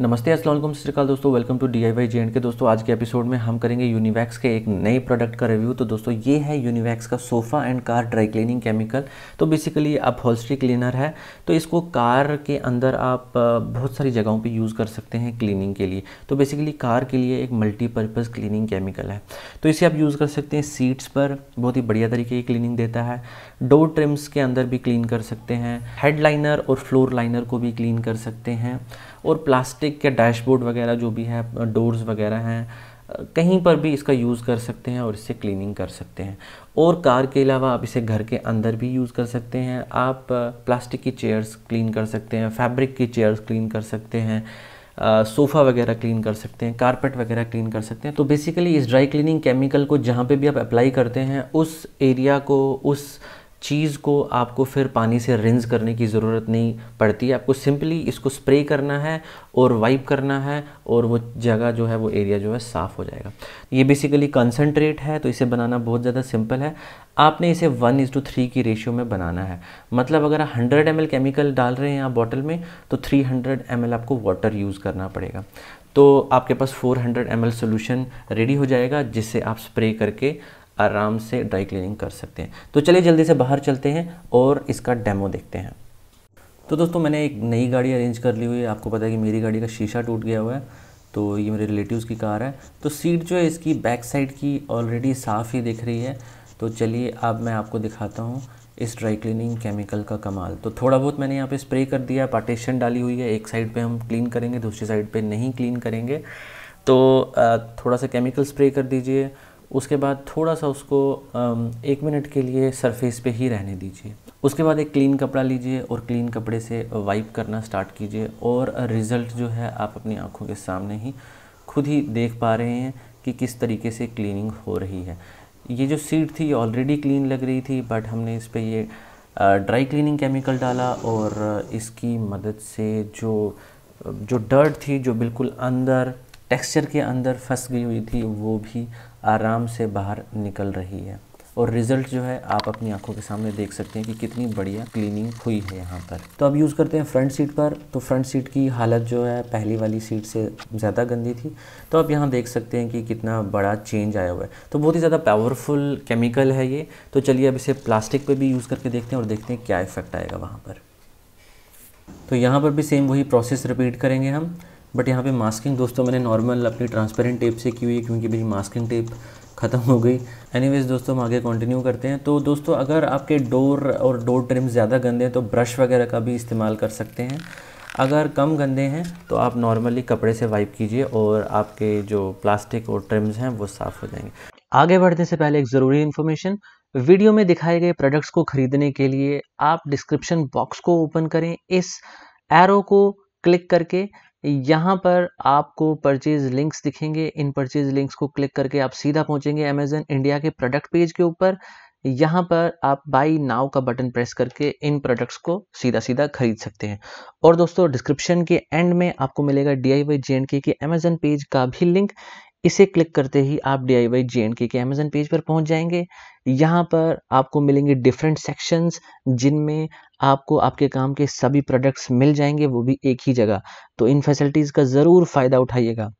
नमस्ते असलम श्रीकाल दोस्तों welcome to D I Y J K दोस्तों आज के एपिसोड में हम करेंगे यूनिवैक्स के एक नए प्रोडक्ट का रिव्यू तो दोस्तों ये है यूनिवैक्स का sofa and car dry cleaning chemical तो बेसिकली आप हॉलस्ट्री क्लीनर है तो इसको कार के अंदर आप बहुत सारी जगहों पे यूज़ कर सकते हैं क्लीनिंग के लिए तो बेसिकली कार के लिए एक मल्टीपर्पज़ क्लीनिंग केमिकल है तो इसे आप यूज़ कर सकते हैं सीट्स पर बहुत ही बढ़िया तरीके की क्लीनिंग देता है डोर ट्रिम्स के अंदर भी क्लीन कर सकते हैं हेड लाइनर और फ्लोर लाइनर को भी क्लीन कर सकते हैं और प्लास्टिक के डैशबोर्ड वगैरह जो भी है डोर्स वगैरह हैं कहीं पर भी इसका यूज़ कर सकते हैं और इससे क्लीनिंग कर सकते हैं और कार के अलावा आप इसे घर के अंदर भी यूज़ कर सकते हैं आप प्लास्टिक की चेयर्स क्लीन कर सकते हैं फैब्रिक की चेयर्स क्लीन कर सकते हैं सोफ़ा वगैरह क्लीन कर सकते हैं कारपेट वगैरह क्लीन कर सकते हैं तो बेसिकली इस ड्राई क्लीनिंग केमिकल को जहाँ पे भी आप अप्लाई करते हैं उस एरिया को उस चीज़ को आपको फिर पानी से रिंज करने की ज़रूरत नहीं पड़ती आपको सिंपली इसको स्प्रे करना है और वाइप करना है और वो जगह जो है वो एरिया जो है साफ़ हो जाएगा ये बेसिकली कंसनट्रेट है तो इसे बनाना बहुत ज़्यादा सिंपल है आपने इसे वन इज़ टू थ्री की रेशियो में बनाना है मतलब अगर आप हंड्रेड एम केमिकल डाल रहे हैं आप बॉटल में तो थ्री हंड्रेड आपको वाटर यूज़ करना पड़ेगा तो आपके पास 400 हंड्रेड एम सोल्यूशन रेडी हो जाएगा जिससे आप स्प्रे करके आराम से ड्राई क्लीनिंग कर सकते हैं तो चलिए जल्दी से बाहर चलते हैं और इसका डेमो देखते हैं तो दोस्तों मैंने एक नई गाड़ी अरेंज कर ली हुई है आपको पता है कि मेरी गाड़ी का शीशा टूट गया हुआ है तो ये मेरे रिलेटिव्स की कार है तो सीट जो है इसकी बैक साइड की ऑलरेडी साफ़ ही दिख रही है तो चलिए अब मैं आपको दिखाता हूँ इस ड्राई क्लीनिंग केमिकल का कमाल तो थोड़ा बहुत मैंने यहाँ पे स्प्रे कर दिया पार्टीशन डाली हुई है एक साइड पे हम क्लीन करेंगे दूसरी साइड पे नहीं क्लीन करेंगे तो थोड़ा सा केमिकल स्प्रे कर दीजिए उसके बाद थोड़ा सा उसको एक मिनट के लिए सरफेस पे ही रहने दीजिए उसके बाद एक क्लीन कपड़ा लीजिए और क्लीन कपड़े से वाइप करना स्टार्ट कीजिए और रिज़ल्ट जो है आप अपनी आँखों के सामने ही खुद ही देख पा रहे हैं कि किस तरीके से क्लीनिंग हो रही है ये जो सीट थी ऑलरेडी क्लीन लग रही थी बट हमने इस पर ये ड्राई क्लीनिंग केमिकल डाला और इसकी मदद से जो जो डर्ट थी जो बिल्कुल अंदर टेक्सचर के अंदर फंस गई हुई थी वो भी आराम से बाहर निकल रही है और रिज़ल्ट जो है आप अपनी आंखों के सामने देख सकते हैं कि कितनी बढ़िया क्लीनिंग हुई है यहाँ पर तो अब यूज़ करते हैं फ्रंट सीट पर तो फ्रंट सीट की हालत जो है पहली वाली सीट से ज़्यादा गंदी थी तो आप यहाँ देख सकते हैं कि कितना बड़ा चेंज आया हुआ है तो बहुत ही ज़्यादा पावरफुल केमिकल है ये तो चलिए अब इसे प्लास्टिक पर भी यूज़ करके देखते हैं और देखते हैं क्या इफ़ेक्ट आएगा वहाँ पर तो यहाँ पर भी सेम वही प्रोसेस रिपीट करेंगे हम बट यहाँ पे मास्किंग दोस्तों मैंने नॉर्मल अपनी ट्रांसपेरेंट टेप से की हुई है क्योंकि मेरी मास्किंग टेप ख़त्म हो गई एनीवेज दोस्तों हम आगे कंटिन्यू करते हैं तो दोस्तों अगर आपके डोर और डोर ट्रिम ज़्यादा गंदे हैं तो ब्रश वगैरह का भी इस्तेमाल कर सकते हैं अगर कम गंदे हैं तो आप नॉर्मली कपड़े से वाइप कीजिए और आपके जो प्लास्टिक और ट्रिम्स हैं वो साफ़ हो जाएंगे आगे बढ़ने से पहले एक ज़रूरी इन्फॉर्मेशन वीडियो में दिखाए गए प्रोडक्ट्स को खरीदने के लिए आप डिस्क्रिप्शन बॉक्स को ओपन करें इस एरो को क्लिक करके यहाँ पर आपको परचेज लिंक्स दिखेंगे इन परचेज लिंक्स को क्लिक करके आप सीधा पहुँचेंगे अमेजन इंडिया के प्रोडक्ट पेज के ऊपर यहाँ पर आप बाई नाव का बटन प्रेस करके इन प्रोडक्ट्स को सीधा सीधा खरीद सकते हैं और दोस्तों डिस्क्रिप्शन के एंड में आपको मिलेगा D I Y J and K K Amazon page का भी लिंक इसे क्लिक करते ही आप D I Y J and K K Amazon page पर पहुँच जाएंगे यहाँ पर आपको मिलेंगे डिफरेंट सेक्शंस जिनमें आपको आपके काम के सभी प्रोडक्ट्स मिल जाएंगे वो भी एक ही जगह तो इन फैसिलिटीज़ का ज़रूर फ़ायदा उठाइएगा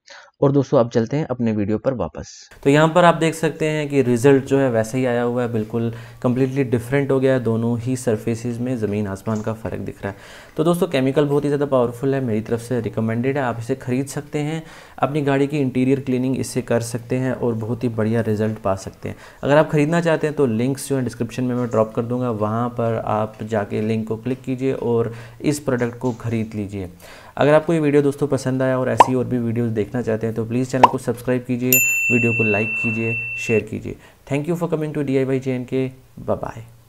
और दोस्तों आप चलते हैं अपने वीडियो पर वापस तो यहाँ पर आप देख सकते हैं कि रिज़ल्ट जो है वैसे ही आया हुआ है बिल्कुल कम्प्लीटली डिफरेंट हो गया है दोनों ही सर्फेसिस में ज़मीन आसमान का फ़र्क दिख रहा है तो दोस्तों केमिकल बहुत ही ज़्यादा पावरफुल है मेरी तरफ से रिकमेंडेड है आप इसे ख़रीद सकते हैं अपनी गाड़ी की इंटीरियर क्लीनिंग इससे कर सकते हैं और बहुत ही बढ़िया रिजल्ट पा सकते हैं अगर आप ख़रीदना चाहते चाहते हैं तो लिंक्स जो है डिस्क्रिप्शन में मैं ड्रॉप कर दूंगा वहाँ पर आप जाके लिंक को क्लिक कीजिए और इस प्रोडक्ट को ख़रीद लीजिए अगर आपको ये वीडियो दोस्तों पसंद आया और ऐसी और भी वीडियोस देखना चाहते हैं तो प्लीज़ चैनल को सब्सक्राइब कीजिए वीडियो को लाइक कीजिए शेयर कीजिए thank you for coming to D I Y J N K bye